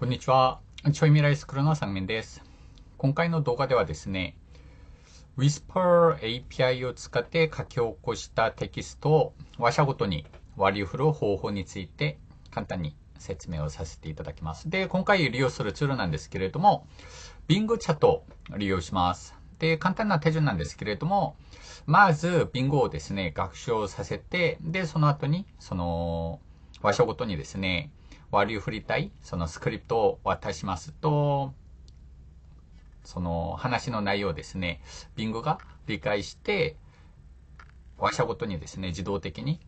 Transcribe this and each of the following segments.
こんにちは。ちょいみらいスクールの三面です。今回の動画ではですね、Whisper API を使って書き起こしたテキストを話者ごとに割り振る方法について簡単に説明をさせていただきます。で、今回利用するツールなんですけれども、Bing チャットを利用します。で、簡単な手順なんですけれども、まず Bing をですね、学習をさせて、で、その後に、その、話者ごとにですね、割り振りたい、そのスクリプトを渡しますと、その話の内容ですね、Bing が理解して、話者ごとにですね、自動的に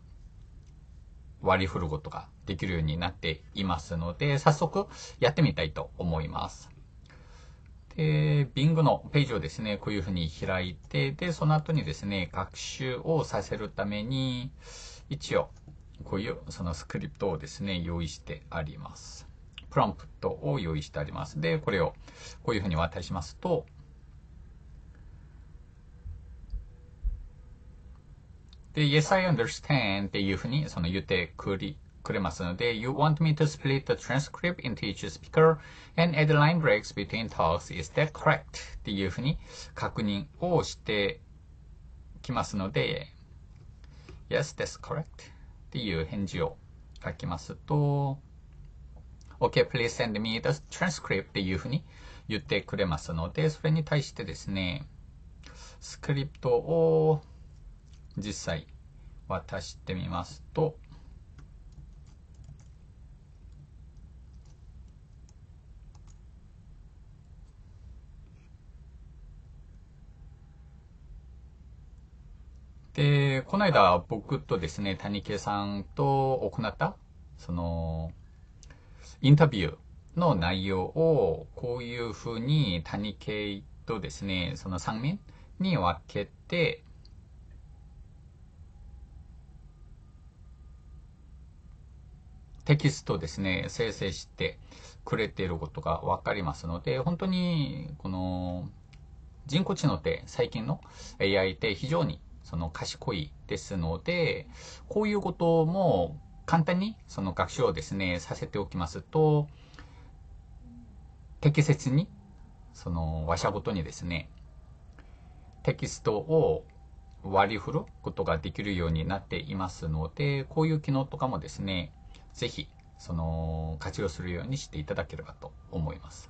割り振ることができるようになっていますので、早速やってみたいと思います。で、Bing のページをですね、こういうふうに開いて、で、その後にですね、学習をさせるために、一応、こういうそのスクリプトをですね、用意してあります。プロンプトを用意してあります。で、これをこういうふうに渡しますと、で、Yes, I understand っていうふうにその言ってくりくれますので、You want me to split the transcript into each speaker and add line breaks between talks, is that correct? っていうふうに確認をしてきますので、Yes, that's correct. っていう返事を書きますと、OK, please send me the transcript っていうふうに言ってくれますので、それに対してですね、スクリプトを実際渡してみますと、で、この間僕とですね、谷家さんと行った、その、インタビューの内容を、こういうふうに谷家とですね、その3人に分けて、テキストですね、生成してくれていることがわかりますので、本当に、この、人工知能って最近の AI って非常にその賢いですので、こういうことも簡単にその学習をですね、させておきますと、適切に、その話者ごとにですね、テキストを割り振ることができるようになっていますので、こういう機能とかもですね、ぜひ、その、活用するようにしていただければと思います。